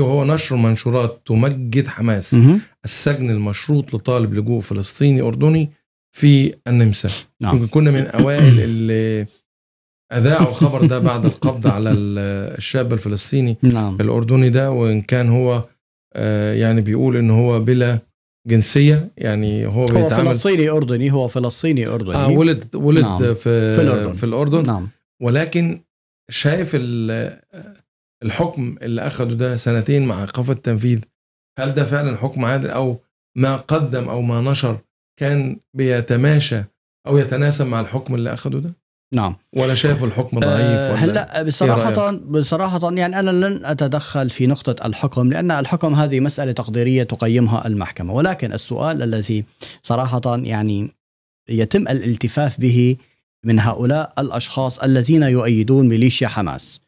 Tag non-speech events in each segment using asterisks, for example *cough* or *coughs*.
وهو نشر منشورات تمجد حماس مه. السجن المشروط لطالب لجوء فلسطيني أردني في النمسا نعم. كنا من أوائل اللي أذاعوا الخبر ده بعد القبض على الشاب الفلسطيني نعم. الأردني ده وإن كان هو آه، يعني بيقول إن هو بلا جنسية يعني هو, هو بيتعامل هو فلسطيني أردني هو فلسطيني أردني آه ولد ولد نعم. في في الأردن, في الأردن. نعم. ولكن شايف ال الحكم اللي أخده ده سنتين مع إيقاف التنفيذ هل ده فعلا حكم عادل أو ما قدم أو ما نشر كان بيتماشى أو يتناسب مع الحكم اللي أخده ده؟ نعم ولا شايف الحكم ضعيف ولا آه، هلا إيه بصراحة بصراحة يعني أنا لن أتدخل في نقطة الحكم لأن الحكم هذه مسألة تقديرية تقيمها المحكمة ولكن السؤال الذي صراحة يعني يتم الالتفاف به من هؤلاء الأشخاص الذين يؤيدون ميليشيا حماس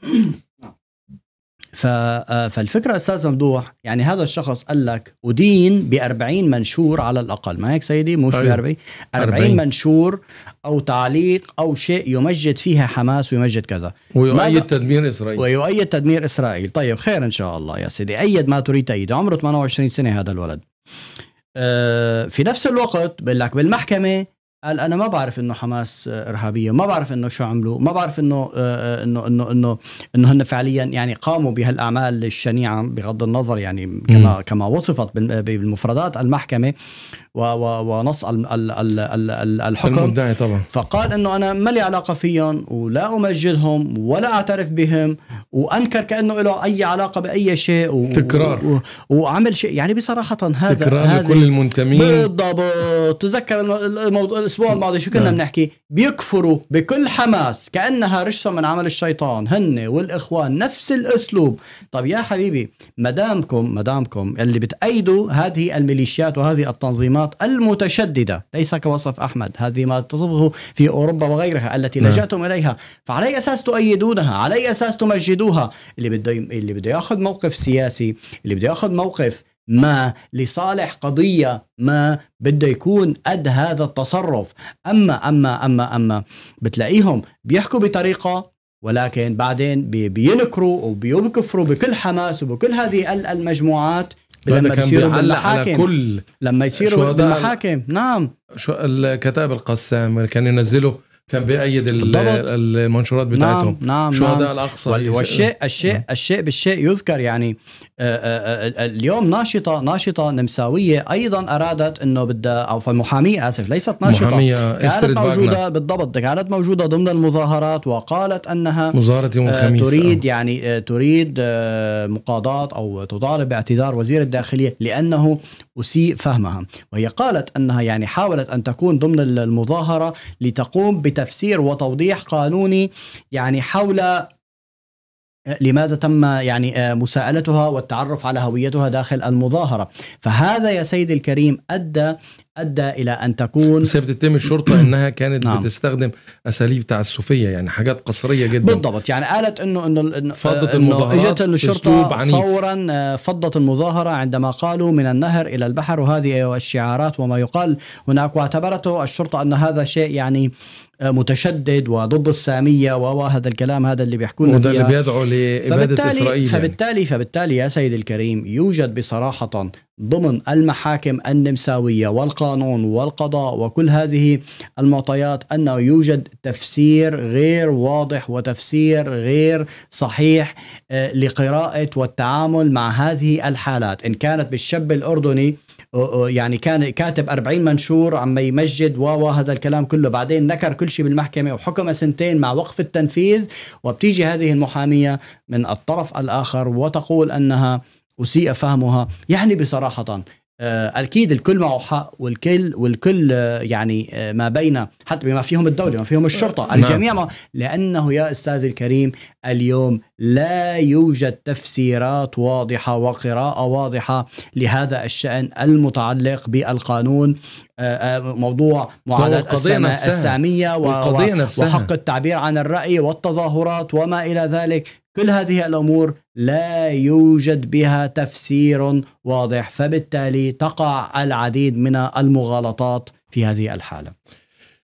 *coughs* آه، فالفكره استاذ ممدوح يعني هذا الشخص قال لك ادين ب 40 منشور على الاقل ما هيك سيدي مش ب 40 40 منشور او تعليق او شيء يمجد فيها حماس ويمجد كذا ويؤيد تدمير اسرائيل ويؤيد تدمير اسرائيل طيب خير ان شاء الله يا سيدي ايد ما تريد تأييده عمره 28 سنه هذا الولد آه، في نفس الوقت بقول لك بالمحكمه قال انا ما بعرف انه حماس آه، ارهابيه ما بعرف انه شو عملوا ما بعرف انه آه، آه، انه انه انه انه هن فعليا يعني قاموا بهالاعمال الشنيعه بغض النظر يعني كما كما وصفت بالمفردات المحكمه ونص الحكم طبعا فقال انه انا ما لي علاقه فيهم ولا امجدهم ولا اعترف بهم وانكر كانه له اي علاقه باي شيء و... تكرار و... وعمل شيء يعني بصراحه هذا تكرار هذا لكل المنتمين بالضبط تذكر الموضوع الاسبوع الماضي شو كنا نعم. بنحكي بيكفروا بكل حماس كانها رشصه من عمل الشيطان هن والاخوان نفس الاسلوب طب يا حبيبي مدامكم مدامكم اللي بتأيدوا هذه الميليشيات وهذه التنظيمات المتشدده ليس كوصف احمد هذه ما تصفه في اوروبا وغيرها التي نعم. لجأتم اليها فعلى اي اساس تؤيدونها على اي اساس تمجدون يريدوها اللي بده اللي بده ياخذ موقف سياسي اللي بده ياخذ موقف ما لصالح قضيه ما بده يكون قد هذا التصرف اما اما اما اما بتلاقيهم بيحكوا بطريقه ولكن بعدين بينكروا وبيكفروا بكل حماس وبكل هذه المجموعات لما يصيروا بالمحاكم على كل لما يصيروا بالمحاكم نعم شو الكتاب القسام كان ينزله كان بيأيد المنشورات نعم، بتاعتهم نعم نعم شهداء نعم. الاقصى والشيء الشيء نعم. الشيء بالشيء يذكر يعني آه، آه، آه، اليوم ناشطه ناشطه نمساويه ايضا ارادت انه بدها او فالمحامية اسف ليست ناشطه محاميه كانت موجوده فاغنر. بالضبط كانت موجوده ضمن المظاهرات وقالت انها مظاهره يوم الخميس تريد يعني تريد مقاضاه او تطالب باعتذار وزير الداخليه لانه أسيء فهمها وهي قالت أنها يعني حاولت أن تكون ضمن المظاهرة لتقوم بتفسير وتوضيح قانوني يعني حول آه، لماذا تم يعني آه، مساءلتها والتعرف على هويتها داخل المظاهره فهذا يا سيدي الكريم ادى ادى الى ان تكون بس هي بتتهم الشرطه *coughs* انها كانت نعم. بتستخدم اساليب تعسفيه يعني حاجات قصريه جدا بالضبط يعني قالت انه انه فضت المظاهرات اجت الشرطه فورا آه، فضت المظاهره عندما قالوا من النهر الى البحر وهذه الشعارات وما يقال هناك واعتبرته الشرطه ان هذا شيء يعني آه، متشدد وضد السامية وهذا الكلام هذا اللي بيحكوا لنا وده اللي بيدعو لإبادة إسرائيل فبالتالي, يعني. فبالتالي فبالتالي يا سيدي الكريم يوجد بصراحة ضمن المحاكم النمساويه والقانون والقضاء وكل هذه المعطيات انه يوجد تفسير غير واضح وتفسير غير صحيح آه، لقراءه والتعامل مع هذه الحالات ان كانت بالشاب الاردني يعني كان كاتب 40 منشور عم يمجد و هذا الكلام كله بعدين نكر كل شيء بالمحكمه وحكم سنتين مع وقف التنفيذ وبتيجي هذه المحاميه من الطرف الاخر وتقول انها اسيء فهمها يعني بصراحه اكيد آه، الكل معه حق والكل والكل آه، يعني آه، ما بين حتى بما فيهم الدوله ما فيهم الشرطه نعم. الجميع ما لانه يا استاذ الكريم اليوم لا يوجد تفسيرات واضحه وقراءه واضحه لهذا الشان المتعلق بالقانون موضوع معاداة السامية والقضية نفسها. وحق التعبير عن الرأي والتظاهرات وما إلى ذلك كل هذه الأمور لا يوجد بها تفسير واضح فبالتالي تقع العديد من المغالطات في هذه الحاله